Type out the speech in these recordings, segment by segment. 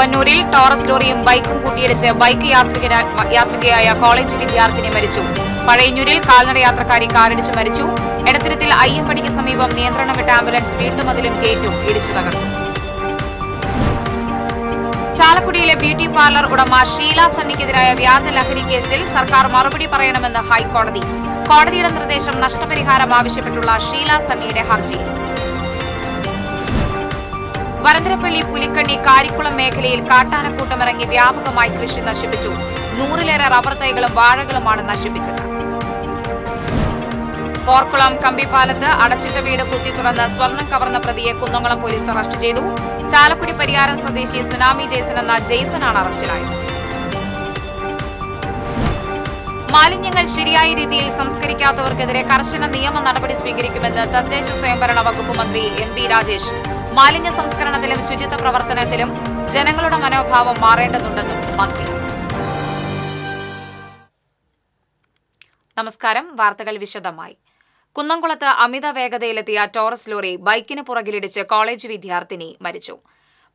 കോവന്നൂരിൽ Taurus ലോറിയും ബൈക്കും കൂട്ടിയിടിച്ച് ബൈക്ക് യാത്രികയായ കോളേജ് വിദ്യാർത്ഥിനി മരിച്ചു പഴയന്നൂരിൽ കാൽനട യാത്രക്കാരി കാറിടിച്ച് മരിച്ചു എടത്തിരത്തിൽ അയ്യമ്പടിക്ക് സമീപം നിയന്ത്രണം വിട്ട ആംബുലൻസ് വീട്ടുമതിലും കേറ്റും ഇടിച്ചു തകർന്നു ചാലക്കുടിയിലെ ബ്യൂട്ടി പാർലർ ഉടമ ഷീല സണ്ണിക്കെതിരായ വ്യാജ ലഹരി കേസിൽ സർക്കാർ മറുപടി പറയണമെന്ന് ഹൈക്കോടതി കോടതിയുടെ നിർദ്ദേശം നഷ്ടപരിഹാരം ആവശ്യപ്പെട്ടുള്ള ഷീല സണ്ണിയുടെ ഹർജി വരന്തരപ്പള്ളി പുലിക്കണ്ണി കാരിക്കുളം മേഖലയിൽ കാട്ടാനക്കൂട്ടമിറങ്ങി വ്യാപകമായി കൃഷി നശിപ്പിച്ചു നൂറിലേറെ റബ്ബർ തൈകളും വാഴകളുമാണ് നശിപ്പിച്ചത് പോർക്കുളം കമ്പിപ്പാലത്ത് അടച്ചിട്ട വീട് കുത്തി തുറന്ന് സ്വർണം കവർന്ന പ്രതിയെ കുന്നംകുളം പോലീസ് അറസ്റ്റ് ചെയ്തു ചാലക്കുടി പരിയാരം സ്വദേശി സുനാമി ജെയ്സൺ എന്ന ജെയ്സനാണ് അറസ്റ്റിലായത് മാലിന്യങ്ങൾ ശരിയായ രീതിയിൽ സംസ്കരിക്കാത്തവർക്കെതിരെ കർശന നിയമ നടപടി സ്വീകരിക്കുമെന്ന് തദ്ദേശ സ്വയംഭരണ വകുപ്പ് മന്ത്രി എം പി രാജേഷ് മാലിന്യ സംസ്കരണത്തിലും ശുചിത്വ പ്രവർത്തനത്തിലും ജനങ്ങളുടെ മനോഭാവം മാറേണ്ടതുണ്ടെന്നും മന്ത്രി നമസ്കാരം വാർത്തകൾ വിശദമായി കുന്നംകുളത്ത് അമിത വേഗതയിലെത്തിയ ടോറസ് ലോറി ബൈക്കിന് പുറകിലിടിച്ച് കോളേജ് വിദ്യാർത്ഥിനി മരിച്ചു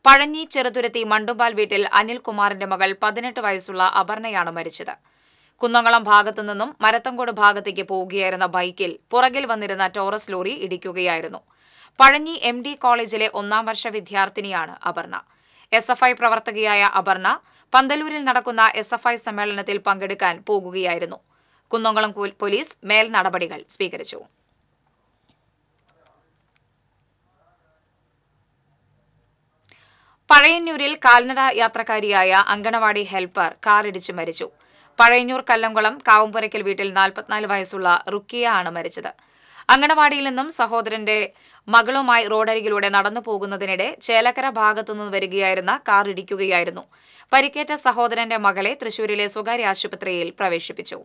പഴഞ്ഞി ചെറുതുരുത്തി മണ്ടുമ്പാൽ വീട്ടിൽ അനിൽകുമാറിന്റെ മകൾ പതിനെട്ട് വയസ്സുള്ള അപർണയാണ് മരിച്ചത് കുന്നംകുളം ഭാഗത്തു നിന്നും മരത്തങ്കോട് ഭാഗത്തേക്ക് പോവുകയായിരുന്ന ബൈക്കിൽ പുറകിൽ വന്നിരുന്ന ടോറസ് ലോറി ഇടിക്കുകയായിരുന്നു പഴഞ്ഞി എം ഡി കോളേജിലെ ഒന്നാം വർഷ വിദ്യാർത്ഥിനിയാണ് അപർണ എസ് എഫ് ഐ പ്രവർത്തകയായ അപർണ പന്തലൂരിൽ നടക്കുന്ന എസ് എഫ് ഐ സമ്മേളനത്തിൽ പങ്കെടുക്കാൻ പോകുകയായിരുന്നു കുന്നംകുളം പോലീസ് മേൽ നടപടികൾ സ്വീകരിച്ചു പഴയന്നൂരിൽ കാൽനട യാത്രക്കാരിയായ അങ്കണവാടി ഹെൽപ്പർ കാറിടിച്ച് മരിച്ചു പഴയന്നൂർ കല്ലംകുളം കാവുംപുരയ്ക്കൽ വീട്ടിൽ നാൽപ്പത്തിനാല് വയസ്സുള്ള റുക്കിയ ആണ് മരിച്ചത് അങ്കണവാടിയിൽ നിന്നും സഹോദരന്റെ മകളുമായി റോഡരികിലൂടെ നടന്നു പോകുന്നതിനിടെ ചേലക്കര ഭാഗത്തുനിന്ന് വരികയായിരുന്ന കാർ ഇടിക്കുകയായിരുന്നു പരിക്കേറ്റ സഹോദരന്റെ മകളെ തൃശൂരിലെ സ്വകാര്യ ആശുപത്രിയിൽ പ്രവേശിപ്പിച്ചു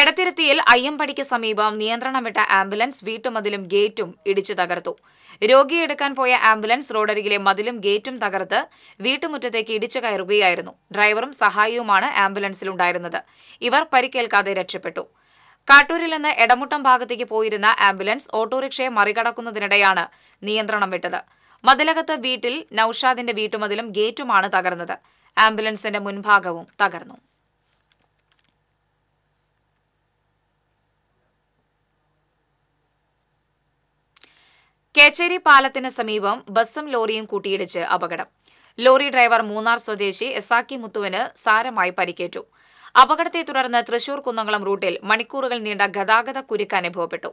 എടത്തിരുത്തിയിൽ അയ്യമ്പടിക്ക് സമീപം നിയന്ത്രണം വിട്ട ആംബുലൻസ് വീട്ടുമതിലും ഗേറ്റും ഇടിച്ചു തകർത്തു രോഗിയെടുക്കാൻ പോയ ആംബുലൻസ് റോഡരികിലെ മതിലും ഗേറ്റും തകർത്ത് വീട്ടുമുറ്റത്തേക്ക് ഇടിച്ചു കയറുകയായിരുന്നു ഡ്രൈവറും സഹായിയുമാണ് ആംബുലൻസിലുണ്ടായിരുന്നത് ഇവർ പരിക്കേൽക്കാതെ രക്ഷപ്പെട്ടു കാട്ടൂരിൽ നിന്ന് എടമുട്ടം ഭാഗത്തേക്ക് പോയിരുന്ന ആംബുലൻസ് ഓട്ടോറിക്ഷയെ മറികടക്കുന്നതിനിടെയാണ് നിയന്ത്രണം വിട്ടത് മതിലകത്ത് വീട്ടിൽ നൌഷാദിന്റെ വീട്ടുമതിലും ഗേറ്റുമാണ് തകർന്നത് ആംബുലൻസിന്റെ മുൻഭാഗവും തകർന്നു കേച്ചേരി പാലത്തിന് സമീപം ബസ്സും ലോറിയും കൂട്ടിയിടിച്ച് അപകടം ലോറി ഡ്രൈവർ മൂന്നാർ സ്വദേശി എസാക്കി മുത്തുവിന് സാരമായി പരിക്കേറ്റു അപകടത്തെ തുടർന്ന് തൃശൂർ കുന്നംകുളം റൂട്ടിൽ മണിക്കൂറുകൾ നീണ്ട ഗതാഗത കുരുക്ക് അനുഭവപ്പെട്ടു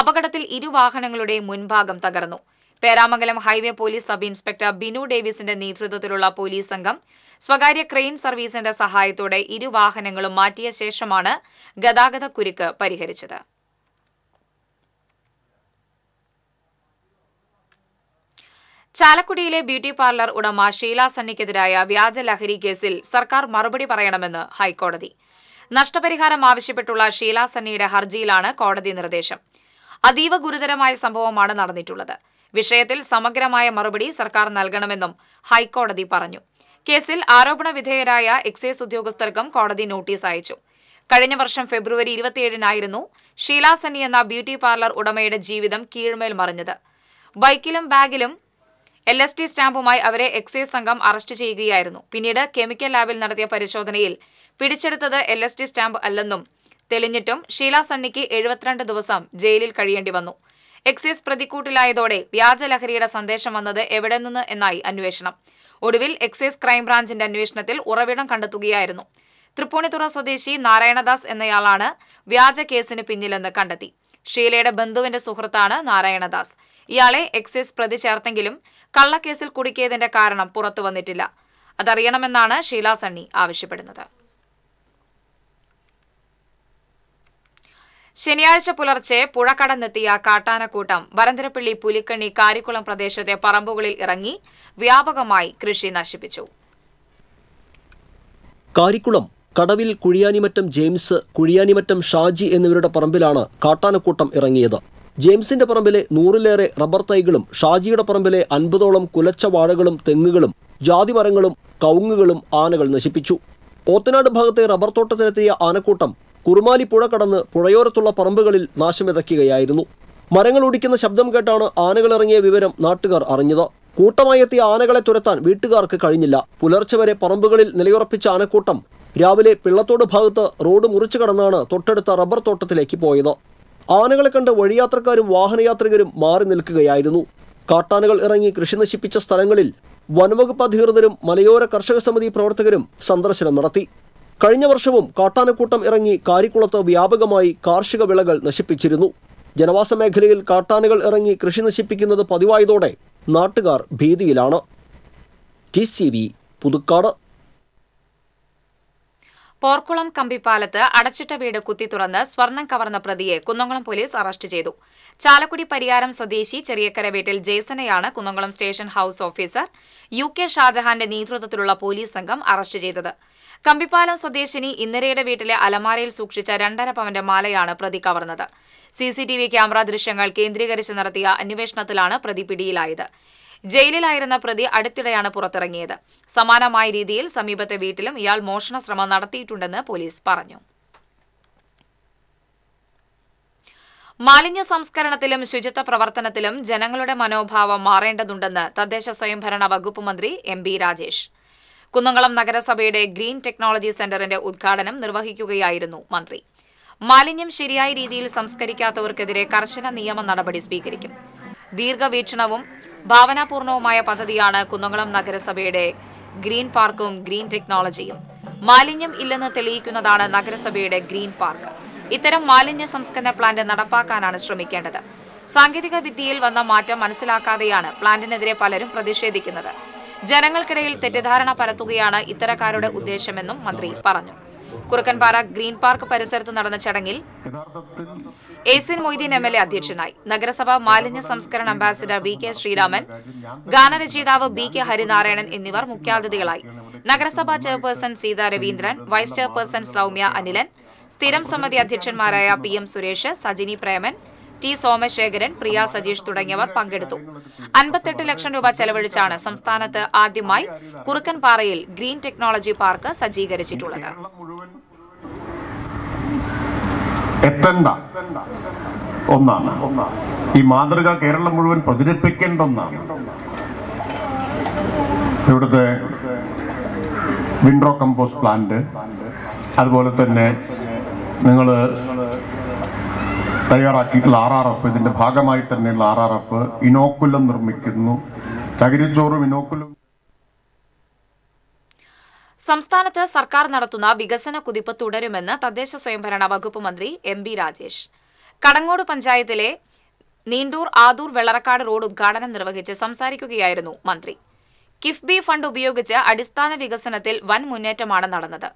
അപകടത്തിൽ ഇരു വാഹനങ്ങളുടെ മുൻഭാഗം തകർന്നു Peramangalam highway police sub inspector Binu ഡേവിസിന്റെ നേതൃത്വത്തിലുള്ള പോലീസ് സംഘം സ്വകാര്യ ക്രെയിൻ സർവീസിന്റെ സഹായത്തോടെ ഇരു വാഹനങ്ങളും മാറ്റിയ ശേഷമാണ് ഗതാഗത കുരുക്ക് പരിഹരിച്ചത് ചാലക്കുടിയിലെ ബ്യൂട്ടി പാർലർ ഉടമ ഷീല സണ്ണിക്കെതിരായ വ്യാജ ലഹരി കേസിൽ സർക്കാർ മറുപടി പറയണമെന്ന് ഹൈക്കോടതി നഷ്ടപരിഹാരം ആവശ്യപ്പെട്ടുള്ള ഷീല സണ്ണിയുടെ ഹർജിയിലാണ് കോടതി നിർദ്ദേശം അതീവ ഗുരുതരമായ സംഭവമാണ് നടന്നിട്ടുള്ളത് വിഷയത്തിൽ സമഗ്രമായ മറുപടി സർക്കാർ നൽകണമെന്നും ഹൈക്കോടതി പറഞ്ഞു കേസിൽ ആരോപണ വിധേയരായ എക്സൈസ് ഉദ്യോഗസ്ഥർക്കും കോടതി നോട്ടീസ് അയച്ചു കഴിഞ്ഞ വർഷം ഫെബ്രുവരി ഇരുപത്തിയേഴിനായിരുന്നു ഷീല എന്ന ബ്യൂട്ടി പാർലർ ഉടമയുടെ ജീവിതം കീഴ്മേൽ മറിഞ്ഞത് ബൈക്കിലും ബാഗിലും എൽ എസ് ടി സ്റ്റാമ്പുമായി അവരെ എക്സൈസ് സംഘം അറസ്റ്റ് ചെയ്യുകയായിരുന്നു പിന്നീട് കെമിക്കൽ ലാബിൽ നടത്തിയ പരിശോധനയിൽ പിടിച്ചെടുത്തത് എൽ എസ് ടി സ്റ്റാമ്പ് അല്ലെന്നും തെളിഞ്ഞിട്ടും ഷീല സണ്ണിക്ക് എഴുപത്തിരണ്ട് ദിവസം ജയിലിൽ കഴിയേണ്ടി വന്നു എക്സൈസ് പ്രതിക്കൂട്ടിലായതോടെ വ്യാജലഹരിയുടെ സന്ദേശം വന്നത് എവിടെ നിന്ന് എന്നായി അന്വേഷണം ഒടുവിൽ എക്സൈസ് ക്രൈംബ്രാഞ്ചിന്റെ അന്വേഷണത്തിൽ ഉറവിടം കണ്ടെത്തുകയായിരുന്നു തൃപ്പൂണിത്തുറ സ്വദേശി നാരായണദാസ് എന്നയാളാണ് വ്യാജ കേസിന് പിന്നിലെന്ന് കണ്ടെത്തി ഷീലയുടെ ബന്ധുവിന്റെ സുഹൃത്താണ് നാരായണദാസ് ഇയാളെ എക്സൈസ് പ്രതി ചേർത്തെങ്കിലും കള്ളക്കേസിൽ കുടുക്കിയതിന്റെ കാരണം പുറത്തു വന്നിട്ടില്ല അതറിയണമെന്നാണ് ഷീലാ സണ്ണി ആവശ്യപ്പെടുന്നത് ശനിയാഴ്ച പുലർച്ചെ പുഴ കടന്നെത്തിയ കാട്ടാനക്കൂട്ടം വരന്തരപ്പള്ളി പുലിക്കണ്ണി കാരിക്കുളം പ്രദേശത്തെ പറമ്പുകളിൽ ഇറങ്ങി വ്യാപകമായി കൃഷി നശിപ്പിച്ചു കാരിക്കുളം കടവിൽ കുഴിയാനിമറ്റം ജെയിംസ് കുഴിയാനിമറ്റം ഷാജി എന്നിവരുടെ പറമ്പിലാണ് കാട്ടാനക്കൂട്ടം ഇറങ്ങിയത് ജെയിംസിന്റെ പറമ്പിലെ നൂറിലേറെ റബ്ബർ തൈകളും ഷാജിയുടെ പറമ്പിലെ അൻപതോളം കുലച്ച വാഴകളും തെങ്ങുകളും ജാതിമരങ്ങളും കൗങ്ങുകളും ആനകൾ നശിപ്പിച്ചു ഓത്തനാട് ഭാഗത്തെ റബ്ബർ തോട്ടത്തിനെത്തിയ ആനക്കൂട്ടം കുറുമാലി പുഴ കടന്ന് പുഴയോരത്തുള്ള പറമ്പുകളിൽ നാശമിതയ്ക്കുകയായിരുന്നു മരങ്ങൾ ഉടിക്കുന്ന ശബ്ദം കേട്ടാണ് ആനകളിറങ്ങിയ വിവരം നാട്ടുകാർ അറിഞ്ഞത് കൂട്ടമായെത്തിയ ആനകളെ തുരത്താൻ വീട്ടുകാർക്ക് കഴിഞ്ഞില്ല പുലർച്ചെ വരെ പറമ്പുകളിൽ നിലയുറപ്പിച്ച ആനക്കൂട്ടം രാവിലെ പിള്ളത്തോട് ഭാഗത്ത് റോഡ് മുറിച്ചു കടന്നാണ് തൊട്ടടുത്ത റബ്ബർ തോട്ടത്തിലേക്ക് പോയത് ആനകളെ കണ്ട് വഴിയാത്രക്കാരും വാഹനയാത്രികരും മാറി നിൽക്കുകയായിരുന്നു കാട്ടാനകൾ ഇറങ്ങി കൃഷി നശിപ്പിച്ച സ്ഥലങ്ങളിൽ വനവകുപ്പ് അധികൃതരും മലയോര കർഷക സമിതി പ്രവർത്തകരും സന്ദർശനം നടത്തി കഴിഞ്ഞ വർഷവും കാട്ടാനക്കൂട്ടം ഇറങ്ങി കാരിക്കുളത്ത് വ്യാപകമായി കാർഷിക വിളകൾ നശിപ്പിച്ചിരുന്നു ജനവാസ മേഖലയിൽ കാട്ടാനകൾ ഇറങ്ങി കൃഷി നശിപ്പിക്കുന്നത് പതിവായതോടെ നാട്ടുകാർ ഭീതിയിലാണ് T C V Puthukkad Porkulam കമ്പിപ്പാലത്ത് അടച്ചിട്ട വീട് കുത്തി തുറന്ന് സ്വർണം കവർന്ന പ്രതിയെ കുന്നംകുളം പോലീസ് അറസ്റ്റ് ചെയ്തു ചാലക്കുടി പരിയാരം സ്വദേശി ചെറിയക്കര വീട്ടിൽ ജേസനെയാണ് Kunnamkulam station house officer U K ഷാജഹാന്റെ നേതൃത്വത്തിലുള്ള പോലീസ് സംഘം അറസ്റ്റ് ചെയ്തത് കമ്പിപ്പാലം സ്വദേശിനി ഇന്ദിരയുടെ വീട്ടിലെ അലമാരയിൽ സൂക്ഷിച്ച രണ്ടര പവന്റെ മാലയാണ് പ്രതി കവർന്നത് സിസിടിവി ക്യാമറ ദൃശ്യങ്ങൾ കേന്ദ്രീകരിച്ച് നടത്തിയ അന്വേഷണത്തിലാണ് പ്രതി പിടിയിലായത് ജയിലിലായിരുന്ന പ്രതി അടുത്തിടെയാണ് പുറത്തിറങ്ങിയത് സമാനമായ രീതിയിൽ സമീപത്തെ വീട്ടിലും ഇയാൾ മോഷണ ശ്രമം നടത്തിയിട്ടുണ്ടെന്ന് പോലീസ് പറഞ്ഞു മാലിന്യ സംസ്കരണത്തിലും ശുചിത്വ പ്രവർത്തനത്തിലും ജനങ്ങളുടെ മനോഭാവം മാറേണ്ടതുണ്ടെന്ന് തദ്ദേശ സ്വയംഭരണ വകുപ്പ് മന്ത്രി എം ബി രാജേഷ് കുന്നംകുളം നഗരസഭയുടെ ഗ്രീൻ ടെക്നോളജി സെന്ററിന്റെ ഉദ്ഘാടനം നിർവഹിക്കുകയായിരുന്നു മന്ത്രി മാലിന്യം ശരിയായ രീതിയിൽ സംസ്കരിക്കാത്തവർക്കെതിരെ കർശന നിയമ നടപടി സ്വീകരിക്കും ദീർഘവീക്ഷണവും ഭാവനാപൂർണവുമായ പദ്ധതിയാണ് കുന്നംകുളം നഗരസഭയുടെ ഗ്രീൻ പാർക്കും ഗ്രീൻ ടെക്നോളജിയും മാലിന്യം ഇല്ലെന്ന് തെളിയിക്കുന്നതാണ് നഗരസഭയുടെ ഗ്രീൻ പാർക്ക് ഇത്തരം മാലിന്യ സംസ്കരണ പ്ലാന്റ് നടപ്പാക്കാനാണ് ശ്രമിക്കേണ്ടത് സാങ്കേതിക വിദ്യയിൽ വന്ന മാറ്റം മനസ്സിലാക്കാതെയാണ് പ്ലാന്റിനെതിരെ പലരും പ്രതിഷേധിക്കുന്നത് ജനങ്ങൾക്കിടയിൽ തെറ്റിദ്ധാരണ പരത്തുകയാണ് ഇത്തരക്കാരുടെ ഉദ്ദേശമെന്നും മന്ത്രി പറഞ്ഞു കുറുക്കൻപാറ ഗ്രീൻ പാർക്ക് പരിസരത്ത് നടന്ന ചടങ്ങിൽ എസിൻ മൊയ്തീൻ എം എൽ എ അധ്യക്ഷനായി നഗരസഭ മാലിന്യ സംസ്കരണ അംബാസിഡർ വി കെ ശ്രീരാമൻ ഗാനരചയിതാവ് ബി കെ ഹരിനാരായണൻ എന്നിവർ മുഖ്യാതിഥികളായി നഗരസഭാ chairperson Seetha Raveendran vice chairperson Soumya Anilan സ്ഥിരം സമിതി അധ്യക്ഷന്മാരായ P M Suresh Sajini Preman T Somasekharan Priya Sajeesh തുടങ്ങിയവർ പങ്കെടുത്തു അൻപത്തെട്ട് ലക്ഷം രൂപ ചെലവഴിച്ചാണ് സംസ്ഥാനത്ത് ആദ്യമായി കുറുക്കൻപാറയിൽ ഗ്രീൻ ടെക്നോളജി പാർക്ക് സജ്ജീകരിച്ചിട്ടുള്ളത് ഒന്നാണ് ഈ മാതൃക കേരളം മുഴുവൻ പ്രചരിപ്പിക്കേണ്ട ഒന്നാണ് ഇവിടുത്തെ വിൻഡ്രോ കമ്പോസ്റ്റ് പ്ലാന്റ് അതുപോലെ തന്നെ നിങ്ങൾ തയ്യാറാക്കിയിട്ടുള്ള ആർ ആർ എഫ് ഇതിന്റെ ഭാഗമായി തന്നെയുള്ള ആർ ആർ എഫ് ഇനോക്കുലം നിർമ്മിക്കുന്നു തകരിച്ചോറും ഇനോക്കുലം സംസ്ഥാനത്ത് സർക്കാർ നടത്തുന്ന വികസന കുതിപ്പ് തുടരുമെന്ന് തദ്ദേശ സ്വയംഭരണ വകുപ്പ് മന്ത്രി എം ബി രാജേഷ് കടങ്ങോട് പഞ്ചായത്തിലെ നീണ്ടൂർ ആദൂർ വെള്ളറക്കാട് റോഡ് ഉദ്ഘാടനം നിർവഹിച്ച് സംസാരിക്കുകയായിരുന്നു മന്ത്രി കിഫ്ബി ഫണ്ട് ഉപയോഗിച്ച് അടിസ്ഥാന വികസനത്തിൽ വൻ മുന്നേറ്റമാണ് നടന്നത്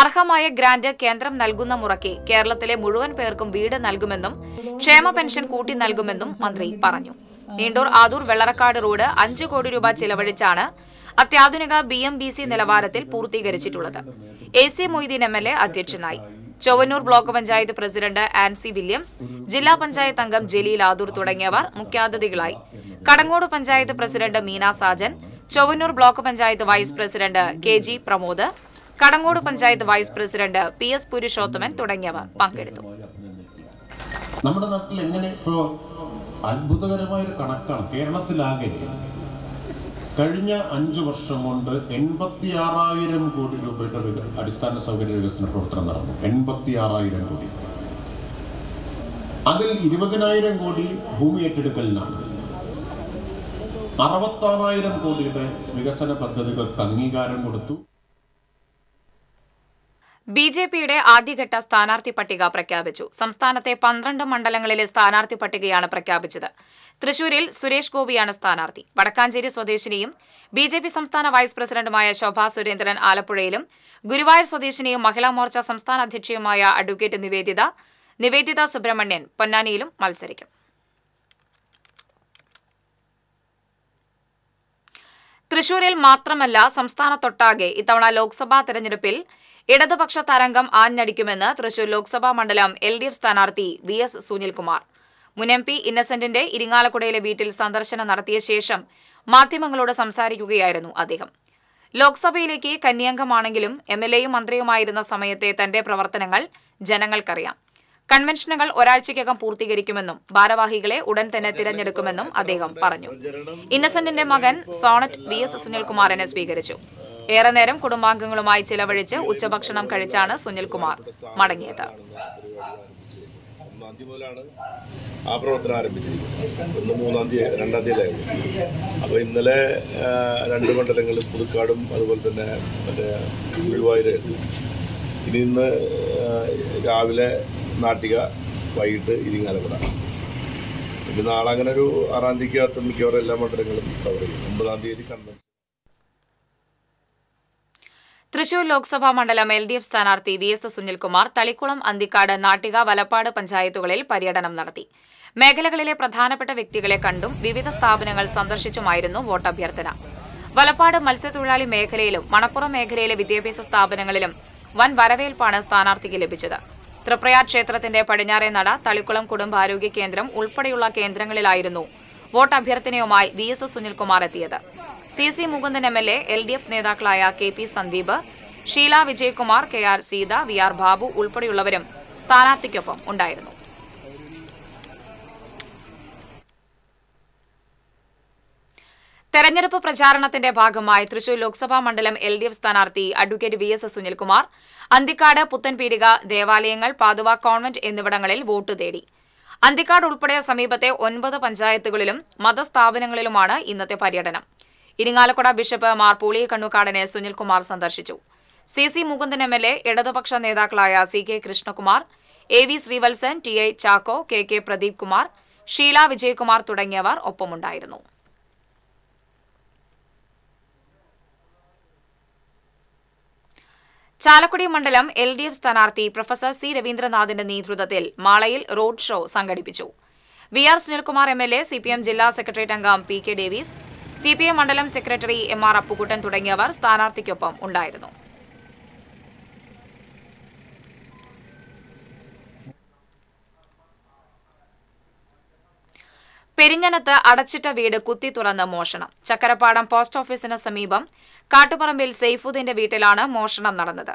അർഹമായ ഗ്രാന്റ് കേന്ദ്രം നൽകുന്ന മുറയ്ക്ക് കേരളത്തിലെ മുഴുവൻ പേർക്കും വീട് നൽകുമെന്നും ക്ഷേമ പെൻഷൻ കൂട്ടി നൽകുമെന്നും മന്ത്രി പറഞ്ഞു നീണ്ടൂർ ആദൂർ വെള്ളറക്കാട് റോഡ് അഞ്ച് കോടി രൂപ ചിലവഴിച്ചാണ് അത്യാധുനിക ബി എം ബി സി നിലവാരത്തിൽ പൂർത്തീകരിച്ചിട്ടുള്ളത് A C Moideen M L A അധ്യക്ഷനായി ചൊവ്വന്നൂർ ബ്ലോക്ക് പഞ്ചായത്ത് പ്രസിഡന്റ് ആൻസി വില്യംസ് ജില്ലാ പഞ്ചായത്ത് അംഗം ജലീൽ ആദൂർ തുടങ്ങിയവർ മുഖ്യാതിഥികളായി Kadangode panchayat president Meena Sajan Chowwannur block panchayat vice president K G Pramod Kadangode panchayat vice president P S Purushothaman തുടങ്ങിയവർ പങ്കെടുത്തു നമ്മുടെ നാട്ടിൽ എങ്ങനെ ഇപ്പോൾ അത്ഭുതകരമായ ഒരു കണക്കാണ് കേരളത്തിലാകെ കഴിഞ്ഞ അഞ്ചു വർഷം കൊണ്ട് എൺപത്തി ആറായിരം കോടി രൂപയുടെ അടിസ്ഥാന സൗകര്യ വികസന പ്രവർത്തനം നടന്നു എൺപത്തി ആറായിരം കോടി അതിൽ ഇരുപതിനായിരം കോടി ഭൂമി ഏറ്റെടുക്കലിനാണ് അറുപത്താറായിരം കോടിയുടെ വികസന പദ്ധതികൾക്ക് അംഗീകാരം കൊടുത്തു ബി ജെ പിയുടെ ആദ്യഘട്ട സ്ഥാനാർത്ഥി പട്ടിക പ്രഖ്യാപിച്ചു സംസ്ഥാനത്തെ പന്ത്രണ്ട് മണ്ഡലങ്ങളിലെ സ്ഥാനാർത്ഥി പട്ടികയാണ് പ്രഖ്യാപിച്ചത് തൃശൂരിൽ സുരേഷ് ഗോപിയാണ് സ്ഥാനാർത്ഥി വടക്കാഞ്ചേരി സ്വദേശിനിയും ബി ജെ പി സംസ്ഥാന വൈസ് പ്രസിഡന്റുമായ ശോഭാ സുരേന്ദ്രൻ ആലപ്പുഴയിലും ഗുരുവായൂർ സ്വദേശിനിയും മഹിളാ മോർച്ച സംസ്ഥാന അധ്യക്ഷയുമായ അഡ്വക്കേറ്റ് നിവേദിത നിവേദിത സുബ്രഹ്മണ്യൻ പൊന്നാനിയിലും മത്സരിക്കും തൃശൂരിൽ മാത്രമല്ല സംസ്ഥാനത്തൊട്ടാകെ ഇത്തവണ ലോക്സഭാ തെരഞ്ഞെടുപ്പിൽ ഇടതുപക്ഷ തരംഗം ആഞ്ഞടിക്കുമെന്ന് തൃശൂർ ലോക്സഭാ മണ്ഡലം എൽ ഡി എഫ് സ്ഥാനാർത്ഥി വി എസ് സുനിൽകുമാർ മുൻ എം പി ഇന്നസെന്റിന്റെ ഇരിങ്ങാലക്കുടയിലെ വീട്ടിൽ സന്ദർശനം നടത്തിയ ശേഷം മാധ്യമങ്ങളോട് സംസാരിക്കുകയായിരുന്നു അദ്ദേഹം ലോക്സഭയിലേക്ക് കന്യാംഗമാണെങ്കിലും എം എൽ എയും മന്ത്രിയുമായിരുന്ന സമയത്തെ തന്റെ പ്രവർത്തനങ്ങൾ ജനങ്ങൾക്കറിയാം കൺവെൻഷനുകൾ ഒരാഴ്ചയ്ക്കകം പൂർത്തീകരിക്കുമെന്നും ഭാരവാഹികളെ ഉടൻ തന്നെ തിരഞ്ഞെടുക്കുമെന്നും അദ്ദേഹം പറഞ്ഞു ഇന്നസെന്റിന്റെ മകൻ സോണറ്റ് വി എസ് സുനിൽകുമാറിനെ സ്വീകരിച്ചു ഏറെ നേരം കുടുംബാംഗങ്ങളുമായി ചിലവഴിച്ച് ഉച്ചഭക്ഷണം കഴിച്ചാണ് സുനിൽകുമാർ മടങ്ങിയത് ആ പ്രവർത്തനം ആരംഭിച്ചിരിക്കുന്നത് ഒന്ന് മൂന്നാം തീയതി രണ്ടാം തീയതിയിലായിരുന്നു അപ്പോൾ ഇന്നലെ രണ്ട് മണ്ഡലങ്ങളിൽ പുതുക്കാടും അതുപോലെ തന്നെ മറ്റേ ഗുരുവായൂരായിരുന്നു ഇനി ഇന്ന് രാവിലെ നാട്ടിക വൈകിട്ട് ഇരിങ്ങാലക്കുട ഇനി നാളെ അങ്ങനെ ഒരു ആറാം തീയതിക്കകത്ത് മിക്കവാറും എല്ലാ മണ്ഡലങ്ങളും കവർ ചെയ്യും ഒമ്പതാം തീയതി കണ്ണൻ തൃശൂർ ലോക്സഭാ മണ്ഡലം എൽ ഡി എഫ് സ്ഥാനാർത്ഥി V S S Sunilkumar Thalikkulam Anthikad Nattika Valappad പഞ്ചായത്തുകളിൽ പര്യടനം നടത്തി മേഖലകളിലെ പ്രധാനപ്പെട്ട വ്യക്തികളെ കണ്ടും വിവിധ സ്ഥാപനങ്ങൾ സന്ദർശിച്ചുമായിരുന്നു വോട്ടഭ്യർത്ഥന വലപ്പാട് മത്സ്യത്തൊഴിലാളി മേഖലയിലും മണപ്പുറം മേഖലയിലെ വിദ്യാഭ്യാസ സ്ഥാപനങ്ങളിലും വൻ വരവേൽപ്പാണ് സ്ഥാനാർത്ഥിക്ക് ലഭിച്ചത് തൃപ്രയാർ ക്ഷേത്രത്തിന്റെ പടിഞ്ഞാറേ നട തളിക്കുളം കുടുംബാരോഗ്യ കേന്ദ്രം ഉൾപ്പെടെയുള്ള കേന്ദ്രങ്ങളിലായിരുന്നു വോട്ടഭ്യർത്ഥനയുമായി വി എസ് എസ് സുനിൽകുമാർ എത്തിയത് C C Mukundan M L A L D F നേതാക്കളായ K P Sandeep Sheela Vijayakumar K R Seetha V R Babu ഉൾപ്പെടെയുള്ളവരും സ്ഥാനാർത്ഥിക്കൊപ്പം ഉണ്ടായിരുന്നു തെരഞ്ഞെടുപ്പ് പ്രചാരണത്തിന്റെ ഭാഗമായി തൃശൂർ ലോക്സഭാ മണ്ഡലം എൽ ഡി എഫ് സ്ഥാനാർത്ഥി advocate V S S Sunilkumar Anthikad Puthenpeedika ദേവാലയങ്ങൾ പാതുവ കോൺവെന്റ് എന്നിവിടങ്ങളിൽ വോട്ട് തേടി അന്തിക്കാട് ഉൾപ്പെടെ സമീപത്തെ ഒൻപത് പഞ്ചായത്തുകളിലും മതസ്ഥാപനങ്ങളിലുമാണ് ഇന്നത്തെ പര്യടനം ഇരിങ്ങാലക്കുട ബിഷപ്പ് മാർ പൂളി കണ്ണുകാടനെ സുനിൽകുമാർ സന്ദർശിച്ചു C C Mukundan M L A ഇടതുപക്ഷ നേതാക്കളായ C K Krishnakumar A V Sreevalsan T I Chacko K K Pradeep Kumar Sheela Vijayakumar തുടങ്ങിയവർ ഒപ്പമുണ്ടായിരുന്നു ചാലക്കുടി മണ്ഡലം എൽ ഡി എഫ് സ്ഥാനാർത്ഥി പ്രൊഫസർ സി രവീന്ദ്രനാഥിന്റെ നേതൃത്വത്തിൽ മാളയിൽ റോഡ് ഷോ സംഘടിപ്പിച്ചു V R Sunilkumar M L A C P M ജില്ലാ സെക്രട്ടേറിയറ്റ് അംഗം P K Davis C P M മണ്ഡലം സെക്രട്ടറി എം ആർ അപ്പുകുട്ടൻ തുടങ്ങിയവർ സ്ഥാനാർത്ഥിക്കൊപ്പം ഉണ്ടായിരുന്നു പെരിഞ്ഞനത്ത് അടച്ചിട്ട വീട് കുത്തി തുറന്ന് മോഷണം ചക്കരപ്പാടം പോസ്റ്റ് ഓഫീസിന് സമീപം കാട്ടുപറമ്പിൽ സെയ്ഫുദ്ദീന്റെ വീട്ടിലാണ് മോഷണം നടന്നത്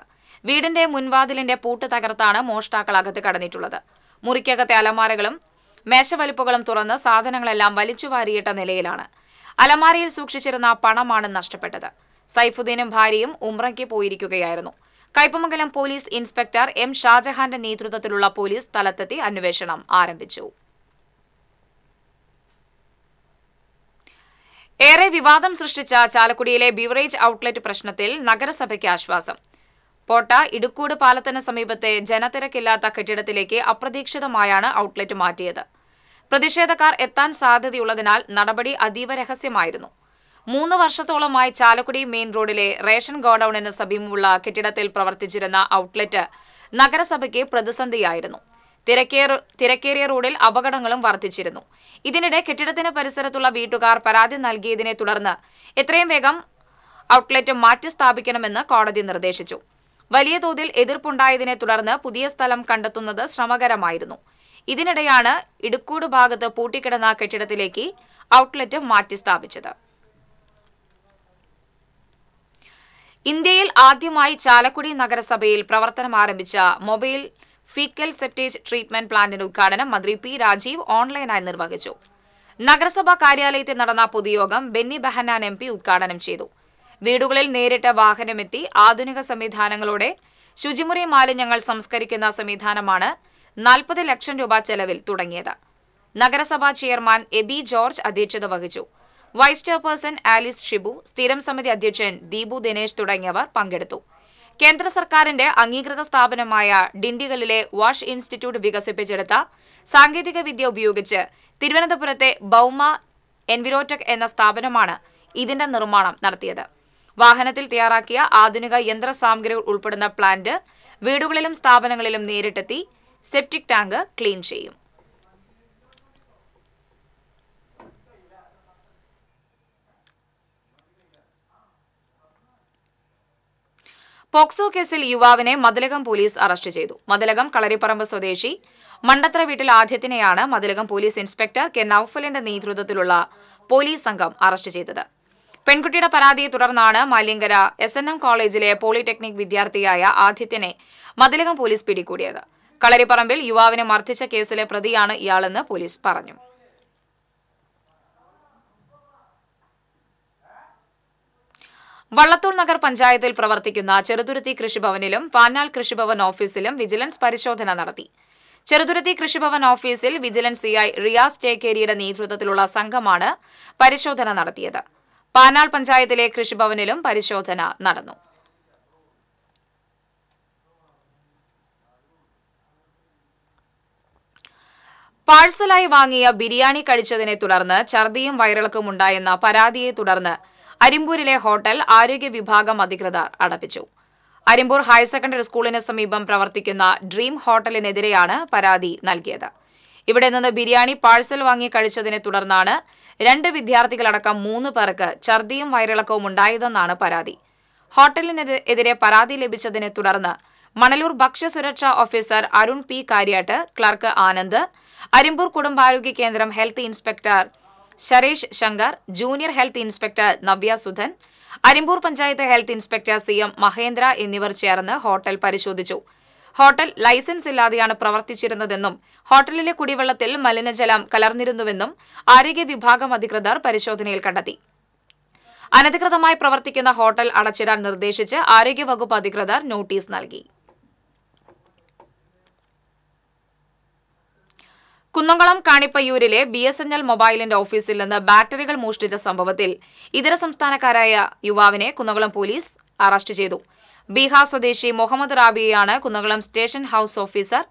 വീടിന്റെ മുൻവാതിലിന്റെ പൂട്ട് തകർത്താണ് മോഷ്ടാക്കൾ അകത്ത് കടന്നിട്ടുള്ളത് മുറിക്കകത്തെ അലമാരകളും മേശവലിപ്പുകളും തുറന്ന് സാധനങ്ങളെല്ലാം വലിച്ചുവാരിയിട്ട നിലയിലാണ് അലമാരയിൽ സൂക്ഷിച്ചിരുന്ന പണമാണ് നഷ്ടപ്പെട്ടത് സൈഫുദ്ദീനും ഭാര്യയും ഉമ്രയ്ക്ക് പോയിരിക്കുകയായിരുന്നു കൈപ്പമംഗലം പോലീസ് ഇൻസ്പെക്ടർ എം ഷാജഹാന്റെ നേതൃത്വത്തിലുള്ള പോലീസ് സ്ഥലത്തെത്തി അന്വേഷണം ആരംഭിച്ചു ഏറെ വിവാദം സൃഷ്ടിച്ച ചാലക്കുടിയിലെ ബിവറേജ് ഔട്ട്ലെറ്റ് പ്രശ്നത്തിൽ നഗരസഭയ്ക്ക് ആശ്വാസം പോട്ട ഇടുക്കൂട് പാലത്തിന് സമീപത്തെ ജനത്തിരക്കില്ലാത്ത കെട്ടിടത്തിലേക്ക് അപ്രതീക്ഷിതമായാണ് ഔട്ട്ലെറ്റ് മാറ്റിയത് പ്രതിഷേധക്കാർ എത്താൻ സാധ്യതയുള്ളതിനാൽ നടപടി അതീവ രഹസ്യമായിരുന്നു മൂന്ന് വർഷത്തോളമായി ചാലക്കുടി മെയിൻ റോഡിലെ റേഷൻ ഗോഡൌണിന് സമീപമുള്ള കെട്ടിടത്തിൽ പ്രവർത്തിച്ചിരുന്ന ഔട്ട്ലെറ്റ് നഗരസഭയ്ക്ക് പ്രതിസന്ധിയായിരുന്നു തിരക്കേറിയ റോഡിൽ അപകടങ്ങളും വർദ്ധിച്ചിരുന്നു ഇതിനിടെ കെട്ടിടത്തിന് പരിസരത്തുള്ള വീട്ടുകാർ പരാതി നൽകിയതിനെ തുടർന്ന് എത്രയും വേഗം ഔട്ട്ലെറ്റ് മാറ്റി സ്ഥാപിക്കണമെന്ന് കോടതി നിർദ്ദേശിച്ചു വലിയ തോതിൽ എതിർപ്പുണ്ടായതിനെ തുടർന്ന് പുതിയ സ്ഥലം കണ്ടെത്തുന്നത് ശ്രമകരമായിരുന്നു ഇതിനിടെയാണ് ഇടുക്കൂട് ഭാഗത്ത് പൂട്ടിക്കിടന്ന കെട്ടിടത്തിലേക്ക് ഔട്ട്ലെറ്റ് മാറ്റി സ്ഥാപിച്ചത് ഇന്ത്യയിൽ ആദ്യമായി ചാലക്കുടി നഗരസഭയിൽ പ്രവർത്തനം ആരംഭിച്ച മൊബൈൽ ഫീക്കൽ സെപ്റ്റേജ് ട്രീറ്റ്മെന്റ് പ്ലാന്റിന്റെ ഉദ്ഘാടനം മന്ത്രി പി രാജീവ് ഓൺലൈനായി നിർവഹിച്ചു നഗരസഭാ കാര്യാലയത്തിൽ നടന്ന പൊതുയോഗം ബെന്നി ബെഹനാൻ എം പി ഉദ്ഘാടനം ചെയ്തു വീടുകളിൽ നേരിട്ട് വാഹനമെത്തി ആധുനിക സംവിധാനങ്ങളോടെ ശുചിമുറി മാലിന്യങ്ങൾ സംസ്കരിക്കുന്ന സംവിധാനമാണ് നാൽപ്പത് ലക്ഷം രൂപ ചെലവിൽ തുടങ്ങിയത് നഗരസഭാ ചെയർമാൻ എബി ജോർജ് അധ്യക്ഷത വഹിച്ചു വൈസ് ചെയർപേഴ്സൺ ആലിസ് ഷിബു സ്ഥിരം സമിതി അധ്യക്ഷൻ ദീപു ദിനേശ് തുടങ്ങിയവർ പങ്കെടുത്തു കേന്ദ്ര സർക്കാരിന്റെ അംഗീകൃത സ്ഥാപനമായ ഡിണ്ടിഗലിലെ വാഷ് ഇൻസ്റ്റിറ്റ്യൂട്ട് വികസിപ്പിച്ചെടുത്ത വിദ്യ ഉപയോഗിച്ച് തിരുവനന്തപുരത്തെ ബൌമ എൻവിറോടെക് എന്ന സ്ഥാപനമാണ് ഇതിന്റെ നിർമ്മാണം നടത്തിയത് വാഹനത്തിൽ തയ്യാറാക്കിയ ആധുനിക സാമഗ്രികൾ ഉൾപ്പെടുന്ന പ്ലാന്റ് വീടുകളിലും സ്ഥാപനങ്ങളിലും നേരിട്ടെത്തി സെപ്റ്റിക് ടാങ്ക് ക്ലീൻ ചെയ്യും പോക്സോ കേസിൽ യുവാവിനെ മതിലകം പോലീസ് അറസ്റ്റ് ചെയ്തു മതിലകം കളരിപ്പറമ്പ് സ്വദേശി മണ്ടത്ര വീട്ടിൽ ആദ്യത്തിനെയാണ് മതിലകം പോലീസ് ഇൻസ്പെക്ടർ കെ നൌഫലിന്റെ നേതൃത്വത്തിലുള്ള പോലീസ് സംഘം അറസ്റ്റ് ചെയ്തത് പെൺകുട്ടിയുടെ പരാതിയെ തുടർന്നാണ് മാലിങ്കര എസ് കോളേജിലെ പോളിടെക്നിക് വിദ്യാർത്ഥിയായ ആദിത്യനെ മതിലകം പോലീസ് പിടികൂടിയത് കളരിപ്പറമ്പിൽ യുവാവിനെ മർദ്ദിച്ച കേസിലെ പ്രതിയാണ് ഇയാളെന്ന് പോലീസ് പറഞ്ഞു വള്ളത്തോൾ നഗർ പഞ്ചായത്തിൽ പ്രവർത്തിക്കുന്ന ചെറുതുരുത്തി കൃഷിഭവനിലും പാനാൽ കൃഷിഭവൻ ഓഫീസിലും വിജിലൻസ് പരിശോധന നടത്തി ചെറുതുരുത്തി കൃഷിഭവൻ ഓഫീസിൽ വിജിലൻസ് സിഐ റിയാസ് ടേക്കേരിയുടെ നേതൃത്വത്തിലുള്ള സംഘമാണ് പരിശോധന നടത്തിയത് പാനാൾ പഞ്ചായത്തിലെ കൃഷിഭവനിലും പരിശോധന നടന്നു പാഴ്സലായി വാങ്ങിയ ബിരിയാണി കഴിച്ചതിനെ തുടർന്ന് ഛർദിയും വയറിളക്കും ഉണ്ടായെന്ന പരാതിയെ തുടർന്ന് അരിമ്പൂരിലെ ഹോട്ടൽ ആരോഗ്യ വിഭാഗം അധികൃതർ അടപ്പിച്ചു അരിമ്പൂർ ഹയർ സെക്കൻഡറി സ്കൂളിന് സമീപം പ്രവർത്തിക്കുന്ന ഡ്രീം ഹോട്ടലിനെതിരെയാണ് പരാതി നൽകിയത് ഇവിടെ നിന്ന് ബിരിയാണി പാഴ്സൽ വാങ്ങി കഴിച്ചതിനെ തുടർന്നാണ് രണ്ട് വിദ്യാർത്ഥികളടക്കം മൂന്ന് പേർക്ക് ഛർദിയും വയറിളക്കവും ഉണ്ടായതെന്നാണ് പരാതി ഹോട്ടലിനെതിരെ പരാതി ലഭിച്ചതിനെ തുടർന്ന് മണലൂർ ഭക്ഷ്യസുരക്ഷാ officer Arun P Kariyattu clerk Anand Arimbur കുടുംബാരോഗ്യ കേന്ദ്രം health inspector Sharesh Shankar junior health inspector Navya Sudhan Arimbur panchayat health inspector C M Mahendra എന്നിവർ ചേർന്ന് ഹോട്ടൽ പരിശോധിച്ചു ഹോട്ടൽ ലൈസൻസ് ഇല്ലാതെയാണ് പ്രവർത്തിച്ചിരുന്നതെന്നും ഹോട്ടലിലെ കുടിവെള്ളത്തിൽ മലിനജലം കലർന്നിരുന്നുവെന്നും ആരോഗ്യ വിഭാഗം അധികൃതർ പരിശോധനയിൽ കണ്ടെത്തി അനധികൃതമായി പ്രവർത്തിക്കുന്ന ഹോട്ടൽ അടച്ചിടാൻ നിർദ്ദേശിച്ച് ആരോഗ്യവകുപ്പ് അധികൃതർ നോട്ടീസ് നൽകി കുന്നംകുളം കാണിപ്പയ്യൂരിലെ ബി എസ് എൻ എൽ മൊബൈലിന്റെ ഓഫീസിൽ നിന്ന് ബാറ്ററികൾ മോഷ്ടിച്ച സംഭവത്തിൽ ഇതര സംസ്ഥാനക്കാരായ യുവാവിനെ കുന്നംകുളം പോലീസ് അറസ്റ്റ് ചെയ്തു ബീഹാർ സ്വദേശി മുഹമ്മദ് റാബിയെയാണ് Kunnamkulam station house officer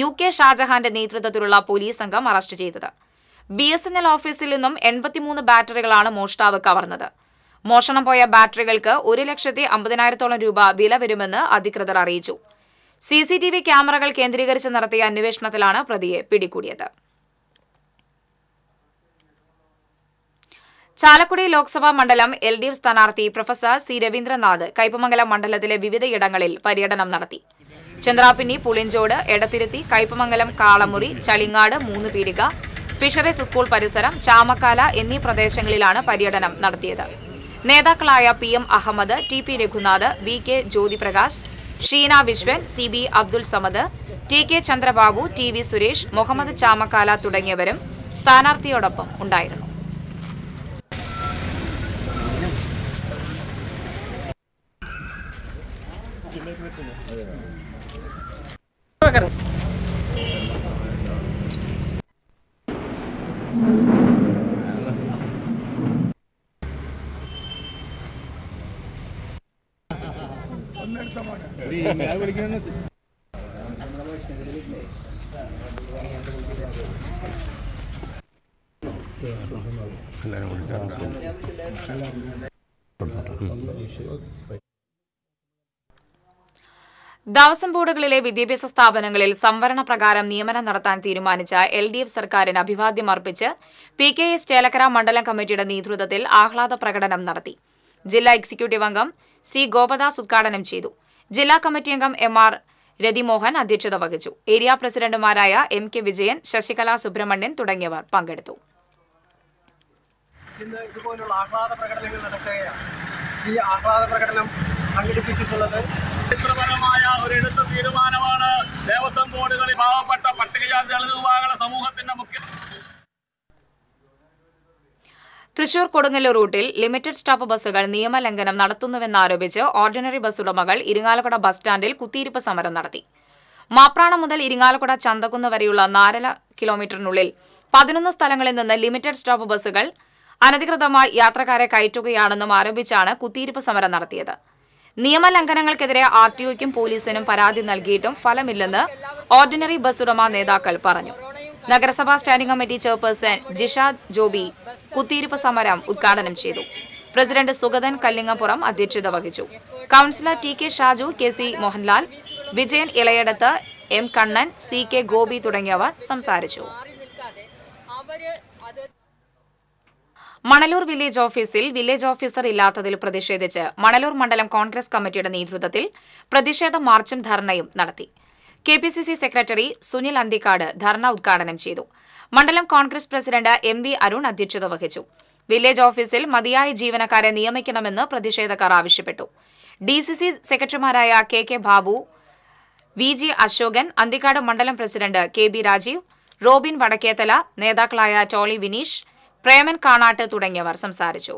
U K ഷാജഹാന്റെ നേതൃത്വത്തിലുള്ള പോലീസ് സംഘം അറസ്റ്റ് ചെയ്തത് ബി എസ് എൻ എൽ ഓഫീസിൽ നിന്നും എൺപത്തിമൂന്ന് ബാറ്ററികളാണ് മോഷ്ടാവ് കവർന്നത് മോഷണം പോയ ബാറ്ററികൾക്ക് ഒരു ലക്ഷത്തി അമ്പതിനായിരത്തോളം രൂപ വില വരുമെന്ന് അധികൃതർ അറിയിച്ചു സി സി ടി വി ക്യാമറകൾ കേന്ദ്രീകരിച്ച് നടത്തിയ അന്വേഷണത്തിലാണ് പ്രതിയെ പിടികൂടിയത് ചാലക്കുടി ലോക്സഭാ മണ്ഡലം എൽ ഡി എഫ് സ്ഥാനാർത്ഥി പ്രൊഫസർ സി രവീന്ദ്രനാഥ് കൈപ്പമംഗലം മണ്ഡലത്തിലെ വിവിധയിടങ്ങളിൽ പര്യടനം നടത്തി ചന്ദ്രാപ്പിന്നി പുളിഞ്ചോട് എടത്തിരുത്തി കൈപ്പമംഗലം കാളമുറി ചളിങ്ങാട് മൂന്ന് പീടിക ഫിഷറീസ് സ്കൂൾ പരിസരം ചാമക്കാല എന്നീ പ്രദേശങ്ങളിലാണ് പര്യടനം നടത്തിയത് നേതാക്കളായ P M Ahammed T P Raghunath V K Jyothiprakash Sheena Viswan C B Abdul Samad T K Chandrababu T V Suresh Muhammad Chamakkala തുടങ്ങിയവരും സ്ഥാനാർത്ഥിയോടൊപ്പം ഉണ്ടായിരുന്നു Thank you. എല്ലാവരും ദേവസ്വം ബോർഡുകളിലെ വിദ്യാഭ്യാസ സ്ഥാപനങ്ങളിൽ സംവരണ പ്രകാരം നിയമനം നടത്താൻ തീരുമാനിച്ച എൽ ഡി എഫ് സർക്കാരിന് അഭിവാദ്യം അർപ്പിച്ച് പി കെ എസ് ചേലക്കര മണ്ഡലം കമ്മിറ്റിയുടെ നേതൃത്വത്തിൽ ആഹ്ലാദ പ്രകടനം നടത്തി ജില്ലാ എക്സിക്യൂട്ടീവ് അംഗം സി ഗോപദാസ് ഉദ്ഘാടനം ചെയ്തു ജില്ലാ കമ്മിറ്റി അംഗം എം ആർ രതിമോഹൻ അധ്യക്ഷത വഹിച്ചു ഏരിയ പ്രസിഡന്റുമാരായ എം കെ വിജയൻ ശശികല സുബ്രഹ്മണ്യൻ തുടങ്ങിയവർ പങ്കെടുത്തു ഇന്ന് ആഹ്ലാദ പ്രകടനങ്ങൾ നടക്കുകയാണ് ഈ ആഹ്ലാദ പ്രകടനം സംഘടിപ്പിച്ചിട്ടുള്ളത് ചരിത്രപരമായ ഒരു എടുത്ത തീരുമാനമാണ് ദേവസ്വം ബോർഡുകളിൽ പാവപ്പെട്ട പട്ടികജാതി ദളിത് വിഭാഗങ്ങളുടെ സമൂഹത്തിന്റെ മുഖ്യ തൃശൂർ കൊടുങ്ങല്ലൂർ റൂട്ടിൽ ലിമിറ്റഡ് സ്റ്റോപ്പ് ബസ്സുകൾ നിയമലംഘനം നടത്തുന്നുവെന്നാരോപിച്ച് ഓർഡിനറി ബസ് ഉടമകൾ ഇരിങ്ങാലക്കുട ബസ് സ്റ്റാൻഡിൽ കുത്തിയിരിപ്പ് സമരം നടത്തി മാപ്രാണം മുതൽ ഇരിങ്ങാലക്കുട ചന്തക്കുന്ന് വരെയുള്ള നാലര കിലോമീറ്ററിനുള്ളിൽ പതിനൊന്ന് സ്ഥലങ്ങളിൽ നിന്ന് ലിമിറ്റഡ് സ്റ്റോപ്പ് ബസ്സുകൾ അനധികൃതമായി യാത്രക്കാരെ കയറ്റുകയാണെന്നും ആരോപിച്ചാണ് കുത്തിയിരിപ്പ് സമരം നടത്തിയത് നിയമലംഘനങ്ങൾക്കെതിരെ ആർ ടി ഒയ്ക്കും പോലീസിനും പരാതി നൽകിയിട്ടും ഫലമില്ലെന്ന് ഓർഡിനറി ബസ് ഉടമ നേതാക്കൾ പറഞ്ഞു നഗരസഭാ standing committee chairperson Jishad Joby കുത്തിയിരിപ്പ് സമരം ഉദ്ഘാടനം ചെയ്തു പ്രസിഡന്റ് സുഗതൻ കല്ലിങ്ങപ്പുറം അധ്യക്ഷത വഹിച്ചു councillor T K Shaju K C Mohanlal Vijayan Ilayadath M Kannan C K Gopi തുടങ്ങിയവർ സംസാരിച്ചു മണലൂർ വില്ലേജ് ഓഫീസിൽ വില്ലേജ് ഓഫീസർ ഇല്ലാത്തതിൽ പ്രതിഷേധിച്ച് മണലൂർ മണ്ഡലം കോൺഗ്രസ് കമ്മിറ്റിയുടെ നേതൃത്വത്തിൽ പ്രതിഷേധ മാർച്ചും ധർണയും നടത്തി K P C C secretary Sunil Anthikad ധർണ ഉദ്ഘാടനം ചെയ്തു മണ്ഡലം Congress president M V Arun അധ്യക്ഷത വഹിച്ചു വില്ലേജ് ഓഫീസിൽ മതിയായ ജീവനക്കാരെ നിയമിക്കണമെന്ന് പ്രതിഷേധക്കാർ ആവശ്യപ്പെട്ടു ഡി സി സി സെക്രട്ടറിമാരായ K K Babu V G Ashokan Anthikad മണ്ഡലം president K B Rajeev Robin Vadakkethala നേതാക്കളായ ടോളി വിനീഷ് പ്രേമൻ കാണാട്ട് തുടങ്ങിയവർ സംസാരിച്ചു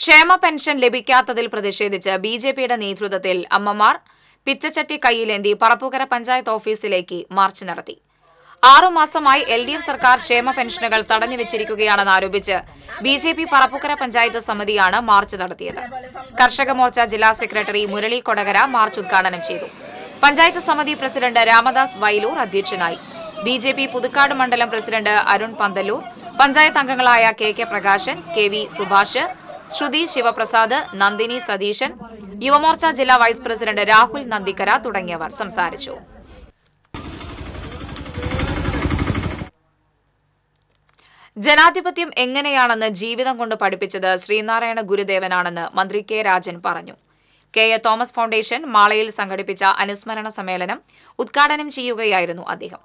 ക്ഷേമ പെൻഷൻ ലഭിക്കാത്തതിൽ പ്രതിഷേധിച്ച് ബി ജെ പിയുടെ നേതൃത്വത്തിൽ അമ്മമാർ പിച്ചച്ചട്ടി കൈയിലേന്തി പറപ്പുകര പഞ്ചായത്ത് ഓഫീസിലേക്ക് മാർച്ച് നടത്തി ആറുമാസമായി എൽ ഡി എഫ് സർക്കാർ ക്ഷേമ പെൻഷനുകൾ തടഞ്ഞുവെച്ചിരിക്കുകയാണെന്ന് ആരോപിച്ച് B J P Parappukara panchayat സമിതിയാണ് മാർച്ച് നടത്തിയത് കർഷക മോർച്ച ജില്ലാ സെക്രട്ടറി മുരളി കൊടകര മാർച്ച് ഉദ്ഘാടനം ചെയ്തു പഞ്ചായത്ത് സമിതി പ്രസിഡന്റ് രാമദാസ് വൈലൂർ അധ്യക്ഷനായി ബി ജെ പി പുതുക്കാട് മണ്ഡലം പ്രസിഡന്റ് അരുൺ പന്തല്ലൂർ പഞ്ചായത്ത് അംഗങ്ങളായ K K Prakashan K V Subhash Sruthi Sivaprasad Nandini Satheesan Yuva Morcha ജില്ലാ വൈസ് പ്രസിഡന്റ് രാഹുൽ നന്ദിക്കര തുടങ്ങിയവർ സംസാരിച്ചു ജനാധിപത്യം എങ്ങനെയാണെന്ന് ജീവിതം കൊണ്ട് പഠിപ്പിച്ചത് ശ്രീനാരായണ ഗുരുദേവനാണെന്ന് മന്ത്രി കെ രാജൻ പറഞ്ഞു കെ എ തോമസ് ഫൗണ്ടേഷൻ മാളയിൽ സംഘടിപ്പിച്ച അനുസ്മരണ സമ്മേളനം ഉദ്ഘാടനം ചെയ്യുകയായിരുന്നു അദ്ദേഹം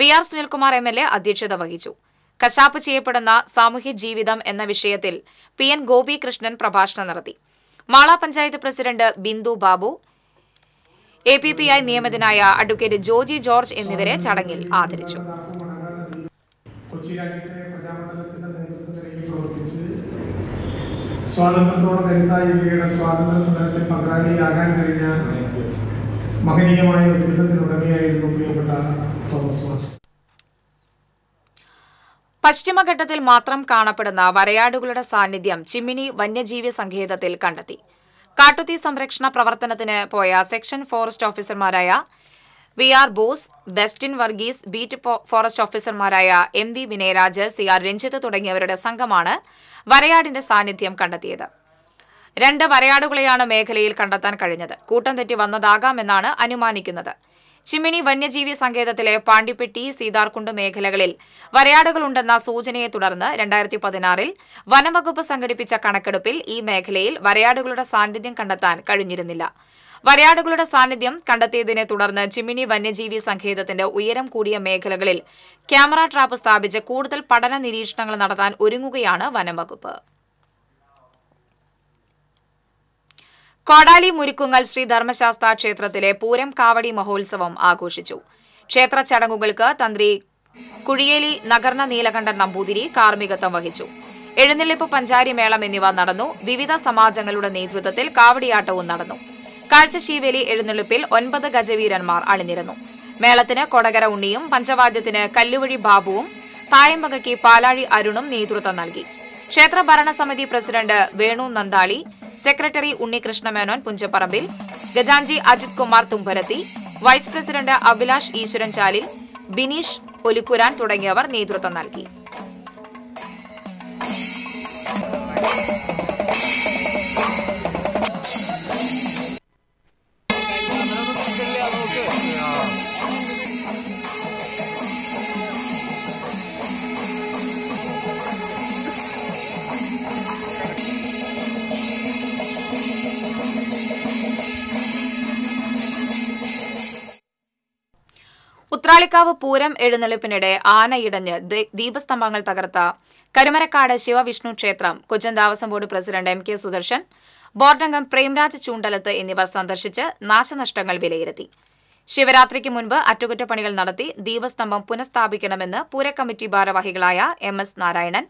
V R Sunilkumar M L A അധ്യക്ഷത വഹിച്ചു കശാപ്പ് ചെയ്യപ്പെടുന്ന സാമൂഹ്യ ജീവിതം എന്ന വിഷയത്തിൽ പി എൻ ഗോപികൃഷ്ണൻ പ്രഭാഷണം നടത്തി Mala panchayat president Bindu Babu A P P I നിയമതനായ അഡ്വക്കേറ്റ് ജോജി ജോർജ് എന്നിവരെ ചടങ്ങിൽ ആദരിച്ചു സ്വാതന്ത്ര്യത്തോടെ കരുത്തായ ഇന്ത്യയുടെ സ്വാതന്ത്ര്യ സമരത്തിൽ പങ്കാളിയാകാൻ കഴിഞ്ഞ മഹനീയമായ വ്യക്തിത്വത്തിനുടമയായിരുന്നു പ്രിയപ്പെട്ട തോമസ് വാസ് പശ്ചിമഘട്ടത്തിൽ മാത്രം കാണപ്പെടുന്ന വരയാടുകളുടെ സാന്നിധ്യം ചിമ്മിനി വന്യജീവി സങ്കേതത്തിൽ കണ്ടെത്തി കാട്ടുതീ സംരക്ഷണ പ്രവർത്തനത്തിന് പോയ സെക്ഷൻ ഫോറസ്റ്റ് ഓഫീസർമാരായ V R Bose Bestin Varghese beat forest ഓഫീസർമാരായ M V Vinayaraj C R Ranjith തുടങ്ങിയവരുടെ സംഘമാണ് വരയാടിന്റെ സാന്നിധ്യം കണ്ടെത്തിയത് രണ്ട് വരയാടുകളെയാണ് മേഖലയിൽ കണ്ടെത്താൻ കഴിഞ്ഞത് കൂട്ടം തെറ്റി വന്നതാകാമെന്നാണ് അനുമാനിക്കുന്നത് ചിമ്മിണി വന്യജീവി സങ്കേതത്തിലെ പാണ്ടിപ്പെട്ടി സീതാർകുണ്ട് മേഖലകളിൽ വരയാടുകളുണ്ടെന്ന സൂചനയെ തുടർന്ന് രണ്ടായിരത്തി പതിനാറിൽ വനംവകുപ്പ് സംഘടിപ്പിച്ച കണക്കെടുപ്പിൽ ഈ മേഖലയിൽ വരയാടുകളുടെ സാന്നിധ്യം കണ്ടെത്താൻ കഴിഞ്ഞിരുന്നില്ല വരയാടുകളുടെ സാന്നിധ്യം കണ്ടെത്തിയതിനെ തുടർന്ന് ചിമ്മിണി വന്യജീവി സങ്കേതത്തിന്റെ ഉയരം കൂടിയ മേഖലകളിൽ ക്യാമറ ട്രാപ്പ് സ്ഥാപിച്ച് കൂടുതൽ പഠന നിരീക്ഷണങ്ങൾ നടത്താൻ ഒരുങ്ങുകയാണ് വനംവകുപ്പ് കോടാലി മുരുക്കുങ്ങൽ ശ്രീ ധർമ്മശാസ്ത്ര ക്ഷേത്രത്തിലെ പൂരം കാവടി മഹോത്സവം ആഘോഷിച്ചു ക്ഷേത്ര ചടങ്ങുകൾക്ക് തന്ത്രി കുഴിയേലി നഗർണ നീലകണ്ഠൻ നമ്പൂതിരി കാർമ്മികത്വം വഹിച്ചു എഴുന്നള്ളിപ്പ് പഞ്ചാരി മേളം എന്നിവ നടന്നു വിവിധ സമാജങ്ങളുടെ നേതൃത്വത്തിൽ കാവടിയാട്ടവും നടന്നു കാഴ്ചശീവേലി എഴുന്നള്ളിപ്പിൽ ഒൻപത് ഗജവീരന്മാർ അണിനിരന്നു മേളത്തിന് കൊടകര ഉണ്ണിയും പഞ്ചവാദ്യത്തിന് കല്ലുവഴി ബാബുവും തായമ്പകയ്ക്ക് പാലാഴി അരുണും നേതൃത്വം നൽകി ക്ഷേത്ര ഭരണസമിതി പ്രസിഡന്റ് വേണു നന്ദാളി സെക്രട്ടറി ഉണ്ണികൃഷ്ണമേനോൻ പുഞ്ചപ്പറമ്പിൽ ഗജാൻജി അജിത് കുമാർ തുമ്പരത്തി വൈസ് പ്രസിഡന്റ് അഭിലാഷ് ഈശ്വരൻ ചാലിൽ ബിനീഷ് ഒലിക്കുരാൻ തുടങ്ങിയവർ നേതൃത്വം നൽകി Thank you. പൂക്കാളിക്കാവ് പൂരം എഴുന്നള്ളിപ്പിനിടെ ആനയിടഞ്ഞ് ദീപസ്തംഭങ്ങൾ തകർത്ത കരുമരക്കാട് ശിവവിഷ്ണു ക്ഷേത്രം Cochin Devaswom board president M K Sudarshan ബോർഡംഗം പ്രേംരാജ് ചൂണ്ടലത്ത് എന്നിവർ സന്ദർശിച്ച് നാശനഷ്ടങ്ങൾ വിലയിരുത്തി ശിവരാത്രിക്ക് മുൻപ് അറ്റകുറ്റപ്പണികൾ നടത്തി ദീപസ്തംഭം പുനഃസ്ഥാപിക്കണമെന്ന് പൂരക്കമ്മിറ്റി ഭാരവാഹികളായ എം എസ് നാരായണൻ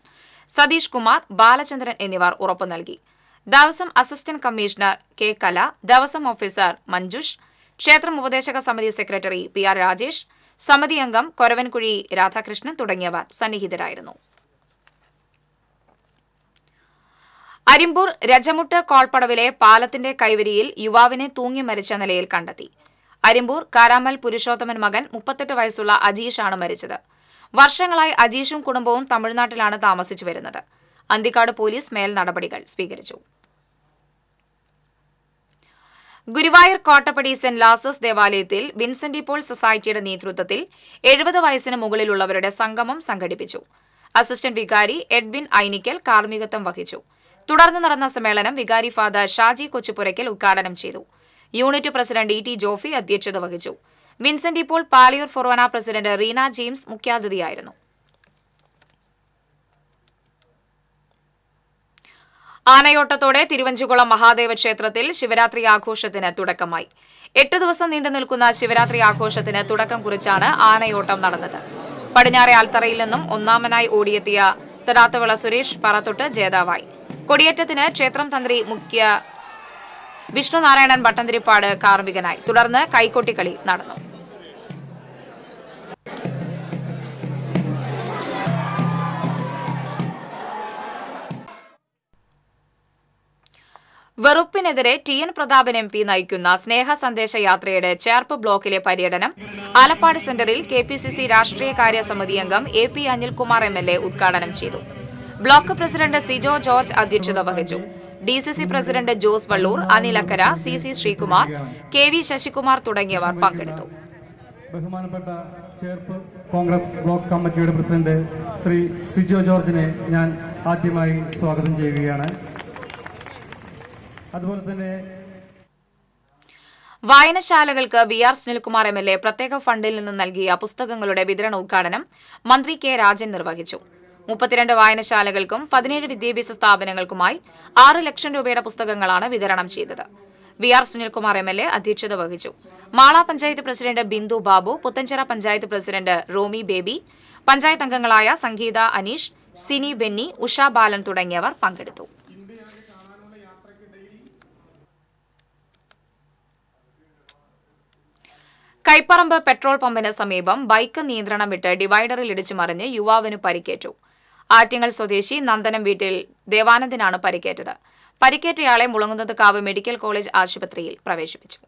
സതീഷ് കുമാർ ബാലചന്ദ്രൻ എന്നിവർ ഉറപ്പു നൽകി ദേവസ്വം അസിസ്റ്റന്റ് കമ്മീഷണർ കെ കല ദേവസ്വം ഓഫീസർ മഞ്ജുഷ് ക്ഷേത്രം ഉപദേശക സമിതി സെക്രട്ടറി പി ആർ രാജേഷ് സമിതി അംഗം കൊരവൻകുഴി രാധാകൃഷ്ണൻ തുടങ്ങിയവർ സന്നിഹിതരായിരുന്നു അരിമ്പൂർ രജമുട്ട് കോൾപ്പടവിലെ പാലത്തിന്റെ കൈവരിയിൽ യുവാവിനെ തൂങ്ങി മരിച്ച നിലയിൽ കണ്ടെത്തി അരിമ്പൂർ കാരാമൽ പുരുഷോത്തമൻ മകൻ മുപ്പത്തെട്ട് വയസ്സുള്ള അജീഷാണ് മരിച്ചത് വർഷങ്ങളായി അജീഷും കുടുംബവും തമിഴ്നാട്ടിലാണ് താമസിച്ചു വരുന്നത് അന്തിക്കാട് പോലീസ് മേൽ നടപടികൾ സ്വീകരിച്ചു ഗുരുവായൂർ കോട്ടപ്പടി സെന്റ് ലാസസ് ദേവാലയത്തിൽ വിൻസെന്റ് ഇപ്പോൾ സൊസൈറ്റിയുടെ നേതൃത്വത്തിൽ എഴുപത് വയസ്സിന് മുകളിലുള്ളവരുടെ സംഗമം സംഘടിപ്പിച്ചു അസിസ്റ്റന്റ് വികാരി എഡ്വിൻ ഐനിക്കൽ കാർമ്മികത്വം വഹിച്ചു തുടർന്ന് നടന്ന സമ്മേളനം വികാരി ഫാദർ ഷാജി കൊച്ചുപുരയ്ക്കൽ ഉദ്ഘാടനം ചെയ്തു unit president E T Jofi അധ്യക്ഷത വഹിച്ചു വിൻസെന്റ് ഇപ്പോൾ പാലിയൂർ ഫൊറോന പ്രസിഡന്റ് റീന ജെയിംസ് മുഖ്യാതിഥിയായിരുന്നു ആനയോട്ടത്തോടെ തിരുവഞ്ചുകുളം മഹാദേവ ക്ഷേത്രത്തിൽ ശിവരാത്രി ആഘോഷത്തിന് തുടക്കമായി എട്ട് ദിവസം നീണ്ടു നിൽക്കുന്ന ശിവരാത്രി ആഘോഷത്തിന് തുടക്കം കുറിച്ചാണ് ആനയോട്ടം നടന്നത് പടിഞ്ഞാറെ ആൽത്തറയിൽ നിന്നും ഒന്നാമനായി ഓടിയെത്തിയ തടാത്തവിള സുരേഷ് പറത്തൊട്ട് ജേതാവായി കൊടിയേറ്റത്തിന് ക്ഷേത്രം തന്ത്രി മുഖ്യ വിഷ്ണുനാരായണൻ ഭട്ടന്തിരിപ്പാട് കാർമികനായി തുടർന്ന് കൈക്കൊട്ടിക്കളി നടന്നു വെറുപ്പിനെതിരെ T N Prathapan M P നയിക്കുന്ന സ്നേഹ സന്ദേശ യാത്രയുടെ ചേർപ്പ് ബ്ലോക്കിലെ പര്യടനം ആലപ്പാട് സെന്ററിൽ കെ പി സി സി രാഷ്ട്രീയകാര്യ സമിതി അംഗം A P Anilkumar M L A ഉദ്ഘാടനം ചെയ്തു ബ്ലോക്ക് പ്രസിഡന്റ് സിജോ ജോർജ് അധ്യക്ഷത വഹിച്ചു D C C president Jose Vallur Anilakkara C C Sreekumar K V Sasikumar തുടങ്ങിയവർ പങ്കെടുത്തു ബഹുമാനപ്പെട്ട ചേർപ്പ് കോൺഗ്രസ് ബ്ലോക്ക് കമ്മിറ്റിയുടെ പ്രസിഡന്റ് ശ്രീ സിജോ ജോർജിനെ ഞാൻ ആദ്യമായി സ്വാഗതം ചെയ്യുകയാണ് അതുപോലെ തന്നെ വായനശാലകൾക്ക് V R Sunilkumar M L A പ്രത്യേക ഫണ്ടിൽ നിന്ന് നൽകിയ പുസ്തകങ്ങളുടെ വിതരണ ഉദ്ഘാടനം മന്ത്രി കെ രാജൻ നിർവഹിച്ചു മുപ്പത്തിരണ്ട് വായനശാലകൾക്കും പതിനേഴ് വിദ്യാഭ്യാസ സ്ഥാപനങ്ങൾക്കുമായി ആറ് ലക്ഷം രൂപയുടെ പുസ്തകങ്ങളാണ് വിതരണം ചെയ്തത് V R Sunilkumar M L A അധ്യക്ഷത വഹിച്ചു മാള പഞ്ചായത്ത് പ്രസിഡന്റ് ബിന്ദു ബാബു പുത്തഞ്ചിറ പഞ്ചായത്ത് പ്രസിഡന്റ് റോമി ബേബി പഞ്ചായത്ത് അംഗങ്ങളായ സംഗീത അനീഷ് സിനി ബെന്നി ഉഷ ബാലൻ തുടങ്ങിയവർ പങ്കെടുത്തു കൈപ്പറമ്പ് പെട്രോൾ പമ്പിന് സമീപം ബൈക്ക് നിയന്ത്രണം വിട്ട് ഡിവൈഡറിൽ ഇടിച്ചു മറിഞ്ഞ് യുവാവിന് പരിക്കേറ്റു ആറ്റിങ്ങൽ സ്വദേശി നന്ദനം വീട്ടിൽ ദേവാനന്ദിനാണ് പരിക്കേറ്റത് പരിക്കേറ്റയാളെ കാവ് മെഡിക്കൽ കോളേജ് ആശുപത്രിയിൽ പ്രവേശിപ്പിച്ചു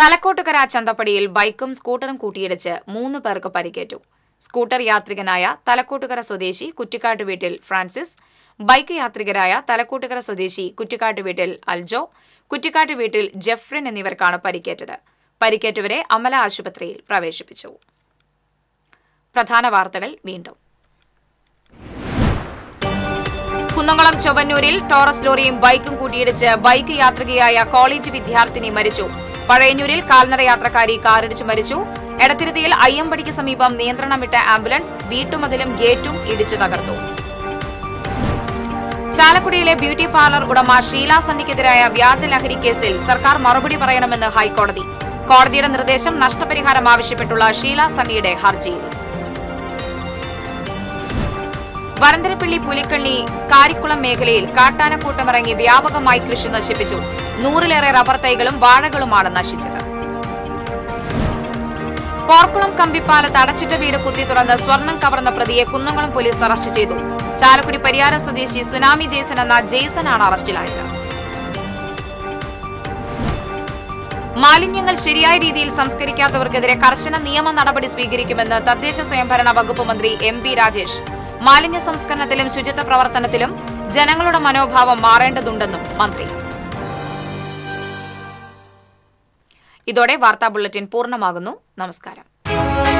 തലക്കോട്ടുകര ചന്തപ്പടിയിൽ ബൈക്കും സ്കൂട്ടറും കൂട്ടിയിടിച്ച് മൂന്ന് പേർക്ക് പരിക്കേറ്റു സ്കൂട്ടർ യാത്രികനായ തലക്കോട്ടുകര സ്വദേശി കുറ്റിക്കാട്ട് വീട്ടിൽ ഫ്രാൻസിസ് ബൈക്ക് യാത്രികരായ തലക്കൂട്ടുകര സ്വദേശി കുറ്റിക്കാട്ട് വീട്ടിൽ അൽജോ കുറ്റിക്കാട്ട് വീട്ടിൽ ജെഫ്രിൻ എന്നിവർക്കാണ് പരിക്കേറ്റത് പരിക്കേറ്റവരെ അമല ആശുപത്രിയിൽ പ്രവേശിപ്പിച്ചു പ്രധാന വാർത്തകൾ വീണ്ടും കുന്നംകുളം ചൊവ്വന്നൂരിൽ ടോറസ് ലോറിയും ബൈക്കും കൂട്ടിയിടിച്ച് ബൈക്ക് യാത്രികയായ കോളേജ് വിദ്യാർത്ഥിനി മരിച്ചു പഴയന്നൂരിൽ കാൽനട യാത്രക്കാരി കാറിടിച്ച് മരിച്ചു എടത്തിരുത്തിയിൽ അയ്യമ്പടിക്ക് സമീപം നിയന്ത്രണം വിട്ട ആംബുലൻസ് വീട്ടുമതിലും ഗേറ്റും ഇടിച്ചു തകർത്തു ചാലക്കുടിയിലെ ബ്യൂട്ടി പാർലർ ഉടമ ഷീല സണ്ണിക്കെതിരായ വ്യാജ ലഹരി കേസിൽ സർക്കാർ മറുപടി പറയണമെന്ന് ഹൈക്കോടതി കോടതിയുടെ നിർദ്ദേശം നഷ്ടപരിഹാരം ആവശ്യപ്പെട്ടുള്ള ഷീല സണ്ണിയുടെ ഹർജിയിൽ വരന്തരപ്പിള്ളി പുലിക്കണ്ണി കാരിക്കുളം മേഖലയിൽ കാട്ടാനക്കൂട്ടമിറങ്ങി വ്യാപകമായി കൃഷി നശിപ്പിച്ചു നൂറിലേറെ റബ്ബർ തൈകളും വാഴകളുമാണ് നശിച്ചത് കോർക്കുളം കമ്പിപ്പാലത്ത് അടച്ചിട്ട വീട് കുത്തി തുറന്ന് സ്വർണം കവർന്ന പ്രതിയെ കുന്നംകുളം പോലീസ് അറസ്റ്റ് ചെയ്തു ചാലക്കുടി പരിയാര സ്വദേശി സുനാമി ജേസൺ എന്ന ജേസനാണ് അറസ്റ്റിലായത് മാലിന്യങ്ങൾ ശരിയായ രീതിയിൽ സംസ്കരിക്കാത്തവർക്കെതിരെ കർശന നിയമ നടപടി സ്വീകരിക്കുമെന്ന് തദ്ദേശ സ്വയംഭരണ വകുപ്പ് മന്ത്രി എം പി രാജേഷ് മാലിന്യ സംസ്കരണത്തിലും ശുചിത്വ പ്രവർത്തനത്തിലും ജനങ്ങളുടെ മനോഭാവം മാറേണ്ടതുണ്ടെന്നും മന്ത്രി ഇതോടെ വാർത്താ ബുള്ളറ്റിൻ പൂർണ്ണമാകുന്നു നമസ്കാരം